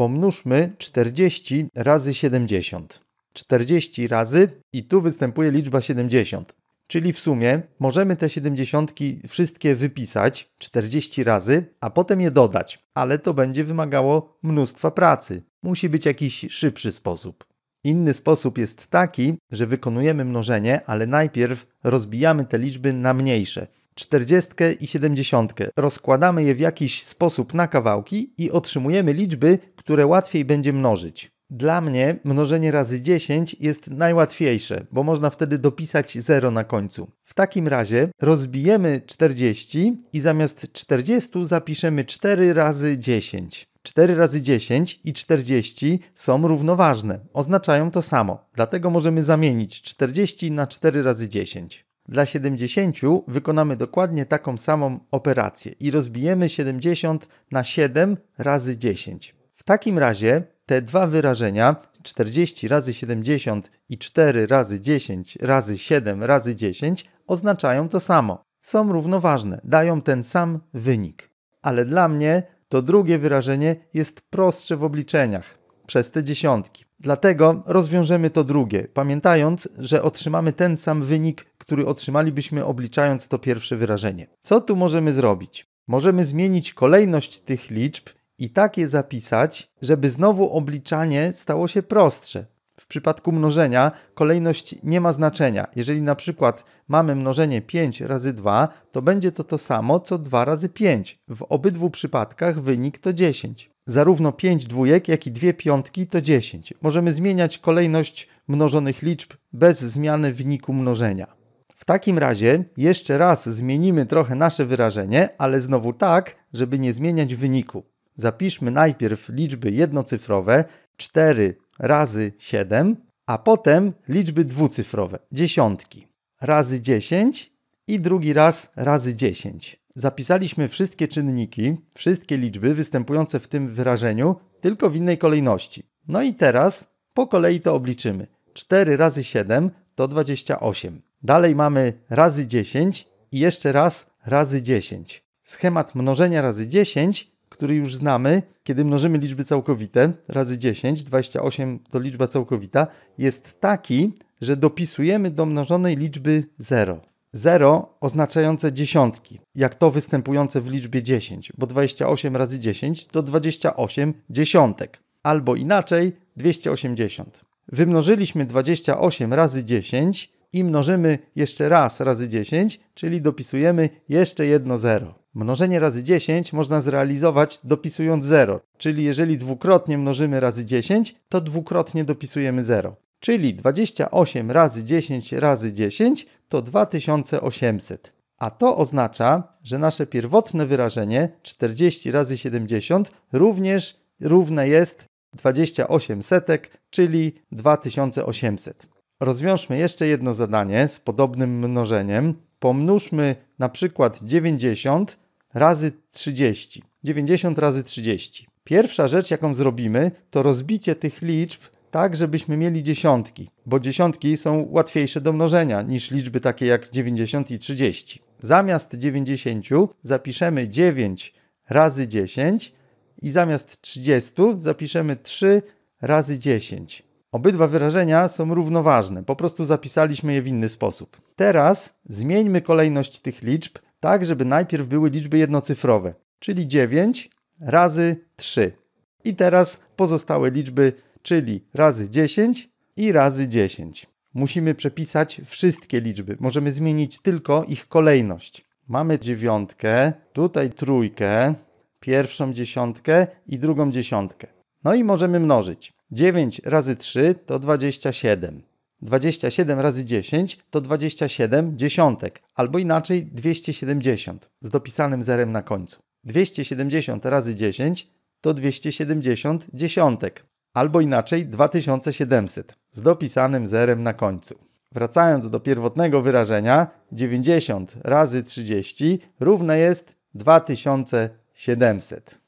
pomnóżmy 40 razy 70. 40 razy i tu występuje liczba 70. Czyli w sumie możemy te 70 wszystkie wypisać 40 razy, a potem je dodać, ale to będzie wymagało mnóstwa pracy. Musi być jakiś szybszy sposób. Inny sposób jest taki, że wykonujemy mnożenie, ale najpierw rozbijamy te liczby na mniejsze. 40 i 70. Rozkładamy je w jakiś sposób na kawałki i otrzymujemy liczby, które łatwiej będzie mnożyć. Dla mnie mnożenie razy 10 jest najłatwiejsze, bo można wtedy dopisać 0 na końcu. W takim razie rozbijemy 40 i zamiast 40 zapiszemy 4 razy 10. 4 razy 10 i 40 są równoważne, oznaczają to samo, dlatego możemy zamienić 40 na 4 razy 10. Dla 70 wykonamy dokładnie taką samą operację i rozbijemy 70 na 7 razy 10. W takim razie te dwa wyrażenia 40 razy 70 i 4 razy 10 razy 7 razy 10 oznaczają to samo. Są równoważne, dają ten sam wynik. Ale dla mnie to drugie wyrażenie jest prostsze w obliczeniach przez te dziesiątki. Dlatego rozwiążemy to drugie, pamiętając, że otrzymamy ten sam wynik, który otrzymalibyśmy obliczając to pierwsze wyrażenie. Co tu możemy zrobić? Możemy zmienić kolejność tych liczb i tak je zapisać, żeby znowu obliczanie stało się prostsze. W przypadku mnożenia kolejność nie ma znaczenia. Jeżeli na przykład mamy mnożenie 5 razy 2, to będzie to to samo co 2 razy 5. W obydwu przypadkach wynik to 10 zarówno 5 dwójek, jak i 2 piątki to 10. Możemy zmieniać kolejność mnożonych liczb bez zmiany wyniku mnożenia. W takim razie jeszcze raz zmienimy trochę nasze wyrażenie, ale znowu tak, żeby nie zmieniać wyniku. Zapiszmy najpierw liczby jednocyfrowe 4 razy 7, a potem liczby dwucyfrowe dziesiątki razy 10 i drugi raz razy 10. Zapisaliśmy wszystkie czynniki, wszystkie liczby występujące w tym wyrażeniu, tylko w innej kolejności. No i teraz po kolei to obliczymy. 4 razy 7 to 28. Dalej mamy razy 10 i jeszcze raz razy 10. Schemat mnożenia razy 10, który już znamy, kiedy mnożymy liczby całkowite razy 10, 28 to liczba całkowita, jest taki, że dopisujemy do mnożonej liczby 0. 0 oznaczające dziesiątki, jak to występujące w liczbie 10, bo 28 razy 10 to 28 dziesiątek, albo inaczej 280. Wymnożyliśmy 28 razy 10 i mnożymy jeszcze raz razy 10, czyli dopisujemy jeszcze jedno 0. Mnożenie razy 10 można zrealizować dopisując 0, czyli jeżeli dwukrotnie mnożymy razy 10, to dwukrotnie dopisujemy 0. Czyli 28 razy 10 razy 10 to 2800. A to oznacza, że nasze pierwotne wyrażenie 40 razy 70 również równe jest 28 setek, czyli 2800. Rozwiążmy jeszcze jedno zadanie z podobnym mnożeniem. Pomnóżmy na przykład 90 razy 30. 90 razy 30. Pierwsza rzecz, jaką zrobimy, to rozbicie tych liczb tak, żebyśmy mieli dziesiątki, bo dziesiątki są łatwiejsze do mnożenia niż liczby takie jak 90 i 30. Zamiast 90 zapiszemy 9 razy 10 i zamiast 30 zapiszemy 3 razy 10. Obydwa wyrażenia są równoważne, po prostu zapisaliśmy je w inny sposób. Teraz zmieńmy kolejność tych liczb tak, żeby najpierw były liczby jednocyfrowe, czyli 9 razy 3. I teraz pozostałe liczby czyli razy 10 i razy 10. Musimy przepisać wszystkie liczby. Możemy zmienić tylko ich kolejność. Mamy dziewiątkę, tutaj trójkę, pierwszą dziesiątkę i drugą dziesiątkę. No i możemy mnożyć. 9 razy 3 to 27. 27 razy 10 to 27 dziesiątek, albo inaczej 270 z dopisanym zerem na końcu. 270 razy 10 to 270 dziesiątek albo inaczej 2700 z dopisanym zerem na końcu. Wracając do pierwotnego wyrażenia, 90 razy 30 równe jest 2700.